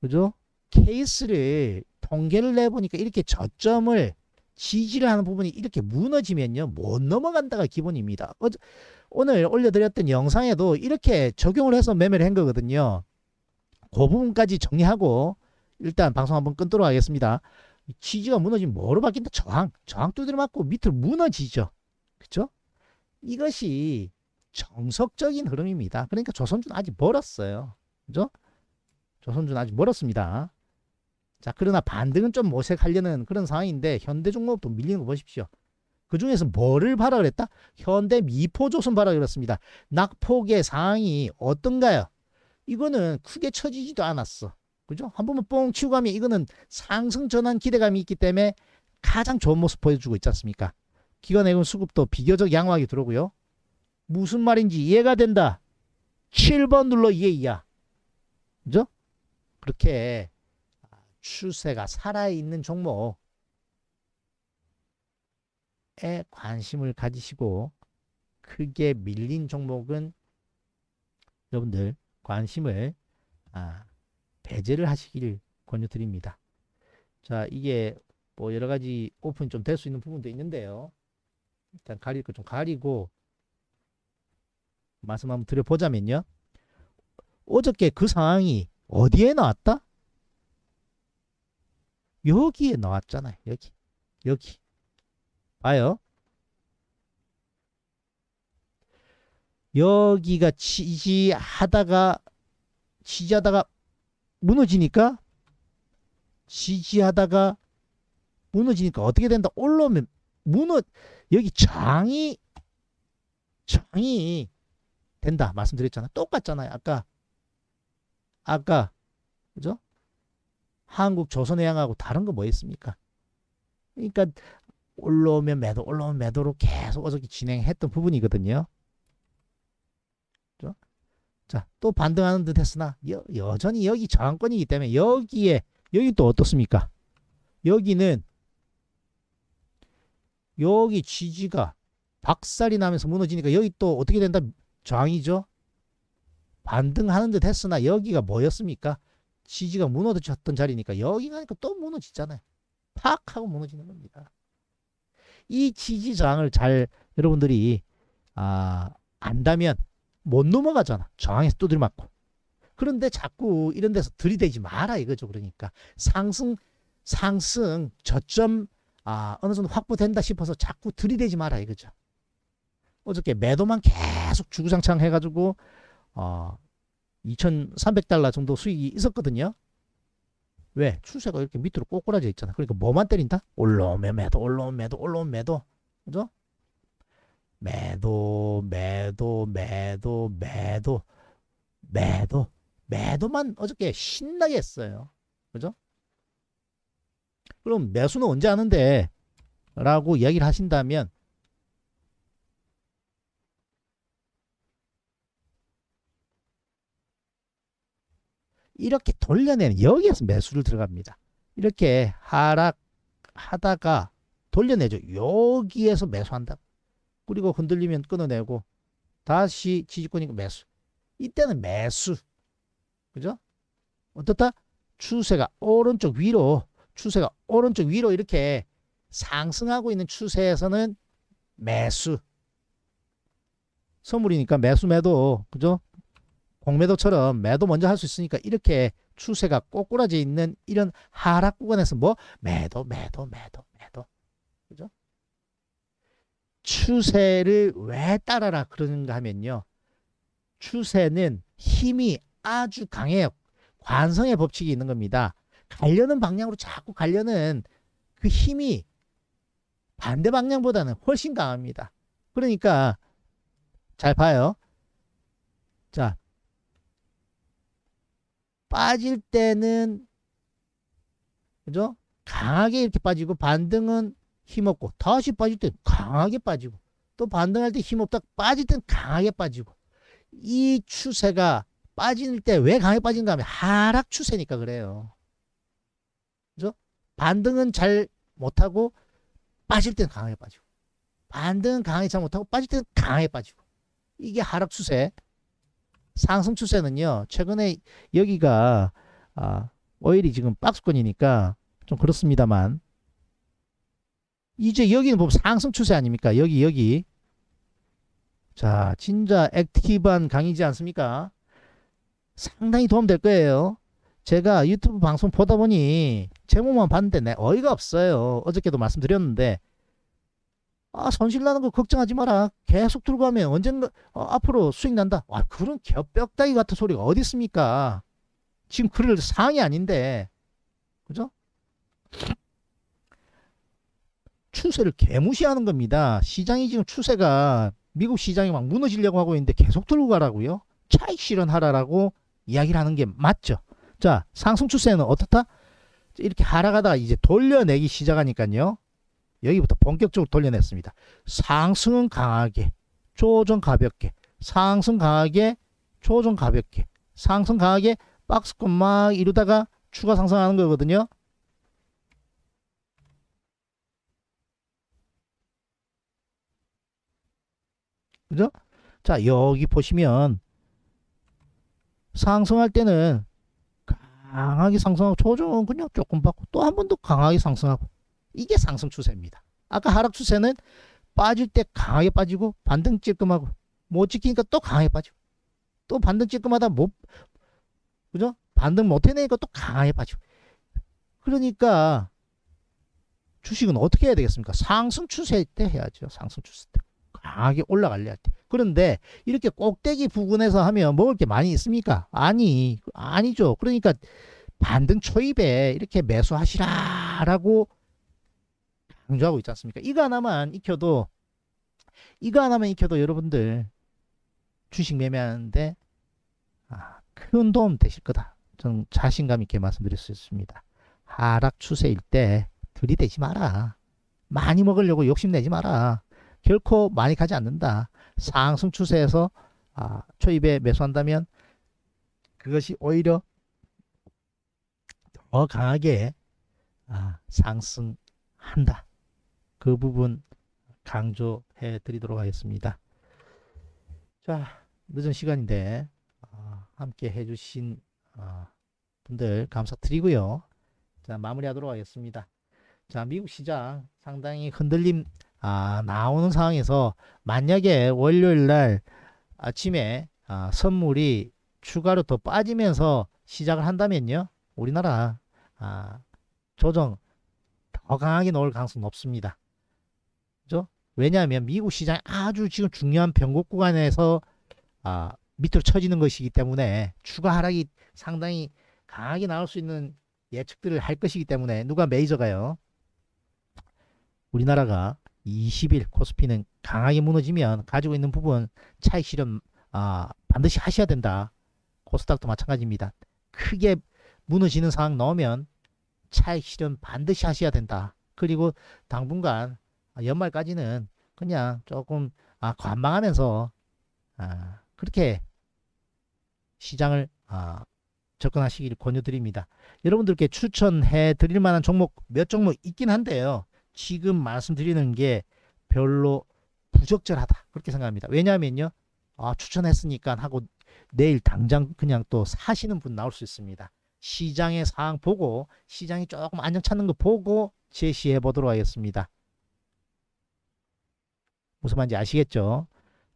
그죠? 케이스를 통계를 내보니까 이렇게 저점을 지지를 하는 부분이 이렇게 무너지면요 못 넘어간다가 기본입니다 어저, 오늘 올려드렸던 영상에도 이렇게 적용을 해서 매매를 한 거거든요 그 부분까지 정리하고 일단 방송 한번 끊도록 하겠습니다 지지가 무너지면 뭐로 바뀐다 저항 저항 두드려 맞고 밑으로 무너지죠 그쵸 이것이 정석적인 흐름입니다. 그러니까 조선주는 아직 멀었어요. 그죠? 조선주는 아직 멀었습니다. 자, 그러나 반등은 좀 모색하려는 그런 상황인데 현대중공업도 밀리는 거 보십시오. 그 중에서 뭐를 바라 그랬다 현대 미포조선 바라 그랬습니다 낙폭의 상황이 어떤가요? 이거는 크게 처지지도 않았어. 그죠? 한 번만 뽕 치고 가면 이거는 상승 전환 기대감이 있기 때문에 가장 좋은 모습 보여주고 있지 않습니까? 기관 예금 수급도 비교적 양호하게 들어오고요. 무슨 말인지 이해가 된다. 7번 눌러 이해 이야. 그죠? 그렇게 추세가 살아있는 종목에 관심을 가지시고 크게 밀린 종목은 여러분들 관심을 아, 배제를 하시길 권유드립니다. 자 이게 뭐 여러가지 오픈이 좀 될 수 있는 부분도 있는데요. 일단 가리고좀 가리고 말씀 한번 드려보자면요. 어저께 그 상황이 어디에 나왔다? 여기에 나왔잖아요. 여기. 여기. 봐요. 여기가 지지하다가 지지하다가 무너지니까 지지하다가 무너지니까 어떻게 된다? 올라오면 무너 여기 장이 장이 된다 말씀드렸잖아 똑같잖아요 아까 아까 그죠 한국 조선해양하고 다른 거 뭐 있습니까 그러니까 올라오면 매도 올라오면 매도로 계속 어저께 진행했던 부분이거든요 그죠? 자또 반등하는 듯 했으나 여, 여전히 여기 저항권이기 때문에 여기에 여기 또 어떻습니까 여기는 여기 지지가 박살이 나면서 무너지니까 여기 또 어떻게 된다 저항이죠. 반등하는 듯 했으나 여기가 뭐였습니까? 지지가 무너졌던 자리니까 여기 가니까 또 무너지잖아요. 팍 하고 무너지는 겁니다. 이 지지 저항을 잘 여러분들이 아, 안다면 못 넘어가잖아. 저항에서 두드려 맞고. 그런데 자꾸 이런 데서 들이대지 마라 이거죠. 그러니까 상승 상승 저점 아, 어느 정도 확보된다 싶어서 자꾸 들이대지 마라 이거죠. 어저께 매도만 계속 주구장창 해가지고 어, 2,300달러 정도 수익이 있었거든요. 왜? 추세가 이렇게 밑으로 꼬꾸라져 있잖아. 그러니까 뭐만 때린다? 올라오면 매도, 올라오면 매도, 올라오면 매도. 그죠? 매도, 매도, 매도, 매도, 매도, 매도만 어저께 신나게 했어요. 그죠? 그럼 매수는 언제 하는데? 라고 이야기를 하신다면 이렇게 돌려내는 여기에서 매수를 들어갑니다. 이렇게 하락하다가 돌려내죠. 여기에서 매수한다. 그리고 흔들리면 끊어내고 다시 지지권이고 매수. 이때는 매수. 그죠? 어떻다? 추세가 오른쪽 위로 추세가 오른쪽 위로 이렇게 상승하고 있는 추세에서는 매수. 선물이니까 매수 매도. 그죠? 공매도처럼 매도 먼저 할 수 있으니까 이렇게 추세가 꼬꾸라져 있는 이런 하락 구간에서 뭐 매도 매도 매도 매도 그죠? 추세를 왜 따라라 그러는가 하면요. 추세는 힘이 아주 강해요. 관성의 법칙이 있는 겁니다. 가려는 방향으로 자꾸 가려는 그 힘이 반대 방향보다는 훨씬 강합니다. 그러니까 잘 봐요. 자, 빠질 때는 그죠? 강하게 이렇게 빠지고 반등은 힘없고 다시 빠질 때 강하게 빠지고 또 반등할 때 힘없다 빠질 땐 강하게 빠지고 이 추세가 빠질 때 왜 강하게 빠진가 하면 하락 추세니까 그래요. 그죠? 반등은 잘 못하고 빠질 때는 강하게 빠지고 반등은 강하게 잘 못하고 빠질 때는 강하게 빠지고 이게 하락 추세 상승 추세는요. 최근에 여기가 아, 오일이 지금 박스권이니까 좀 그렇습니다만 이제 여기는 보면 상승 추세 아닙니까? 여기 여기 자 진짜 액티브한 강의지 않습니까? 상당히 도움될 거예요. 제가 유튜브 방송 보다 보니 제목만 봤는데 내 어이가 없어요. 어저께도 말씀드렸는데 아, 손실 나는 거 걱정하지 마라. 계속 들고 가면 언젠가 어, 앞으로 수익 난다. 와, 그런 겹벽다이 같은 소리가 어디 있습니까? 지금 그럴 상황이 아닌데. 그죠? 추세를 개무시하는 겁니다. 시장이 지금 추세가 미국 시장이 막 무너지려고 하고 있는데 계속 들고 가라고요. 차익 실현하라라고 이야기를 하는 게 맞죠. 자, 상승 추세는 어떻다? 이렇게 하락하다가 이제 돌려내기 시작하니까요. 여기부터 본격적으로 돌려냈습니다. 상승은 강하게, 조정 가볍게, 상승 강하게, 조정 가볍게, 상승 강하게 박스권 막 이루다가 추가 상승하는 거거든요. 그죠? 자, 여기 보시면 상승할 때는 강하게 상승하고 조정은 그냥 조금 받고 또 한 번 더 강하게 상승하고 이게 상승 추세입니다. 아까 하락 추세는 빠질 때 강하게 빠지고 반등 찔끔하고 못 지키니까 또 강하게 빠지고 또 반등 찔끔하다 못 그죠? 반등 못 해내니까 또 강하게 빠지고 그러니까 주식은 어떻게 해야 되겠습니까? 상승 추세 때 해야죠. 상승 추세 때. 강하게 올라갈래 할 때. 그런데 이렇게 꼭대기 부근에서 하면 먹을 게 많이 있습니까? 아니, 아니죠. 그러니까 반등 초입에 이렇게 매수하시라라고 강조하고 있지 않습니까? 이거 하나만 익혀도 이거 하나만 익혀도 여러분들 주식 매매하는데 아, 큰 도움 되실 거다. 저는 자신감 있게 말씀드릴 수 있습니다. 하락 추세일 때 들이대지 마라. 많이 먹으려고 욕심내지 마라. 결코 많이 가지 않는다. 상승 추세에서 아, 초입에 매수한다면 그것이 오히려 더 강하게 아, 상승한다. 그 부분 강조해 드리도록 하겠습니다. 자, 늦은 시간인데 아, 함께 해주신 아, 분들 감사드리고요. 자, 마무리하도록 하겠습니다. 자, 미국 시장 상당히 흔들림 아, 나오는 상황에서 만약에 월요일 날 아침에 아, 선물이 추가로 더 빠지면서 시작을 한다면요. 우리나라 아, 조정 더 강하게 나올 가능성 높습니다. 왜냐하면 미국 시장이 아주 지금 중요한 변곡 구간에서 아, 밑으로 처지는 것이기 때문에 추가 하락이 상당히 강하게 나올 수 있는 예측들을 할 것이기 때문에 누가 메이저가요? 우리나라가 20일 코스피는 강하게 무너지면 가지고 있는 부분 차익 실현 아, 반드시 하셔야 된다. 코스닥도 마찬가지입니다. 크게 무너지는 상황 나오면 차익 실현 반드시 하셔야 된다. 그리고 당분간 아, 연말까지는 그냥 조금 아, 관망하면서 아, 그렇게 시장을 아, 접근하시길 권유드립니다. 여러분들께 추천해 드릴 만한 종목 몇 종목 있긴 한데요. 지금 말씀드리는 게 별로 부적절하다 그렇게 생각합니다. 왜냐하면요. 아, 추천했으니까 하고 내일 당장 그냥 또 사시는 분 나올 수 있습니다. 시장의 상황 보고 시장이 조금 안정 찾는 거 보고 제시해 보도록 하겠습니다. 무슨 말인지 아시겠죠?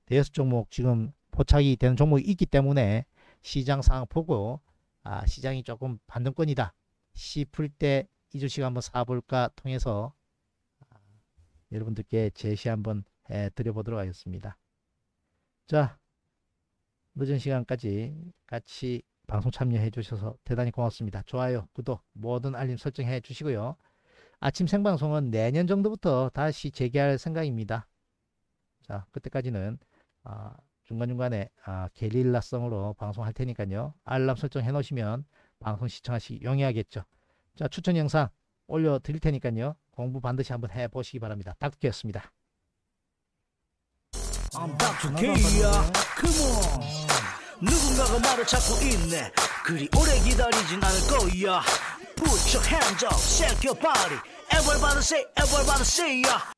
대여섯 종목 지금 포착이 되는 종목이 있기 때문에 시장 상황 보고 아, 시장이 조금 반등권이다. 싶을 때 2주씩 한번 사볼까 통해서 아, 여러분들께 제시 한번 해 드려보도록 하겠습니다. 자, 늦은 시간까지 같이 방송 참여해 주셔서 대단히 고맙습니다. 좋아요, 구독, 모든 알림 설정해 주시고요. 아침 생방송은 내년 정도부터 다시 재개할 생각입니다. 자, 아, 그때까지는 아, 중간중간에 아, 게릴라성으로 방송할 테니까요. 알람 설정 해놓으시면 방송 시청하시기 용이하겠죠. 자, 추천 영상 올려드릴 테니까요. 공부 반드시 한번 해보시기 바랍니다. 닥터였습니다. I'm Dr. K야. Come on. 누군가가 나를 찾고 있네. 그리 오래 기다리진 않을 거야. Put your hands up, shake your body. Everybody say, everybody say, yeah.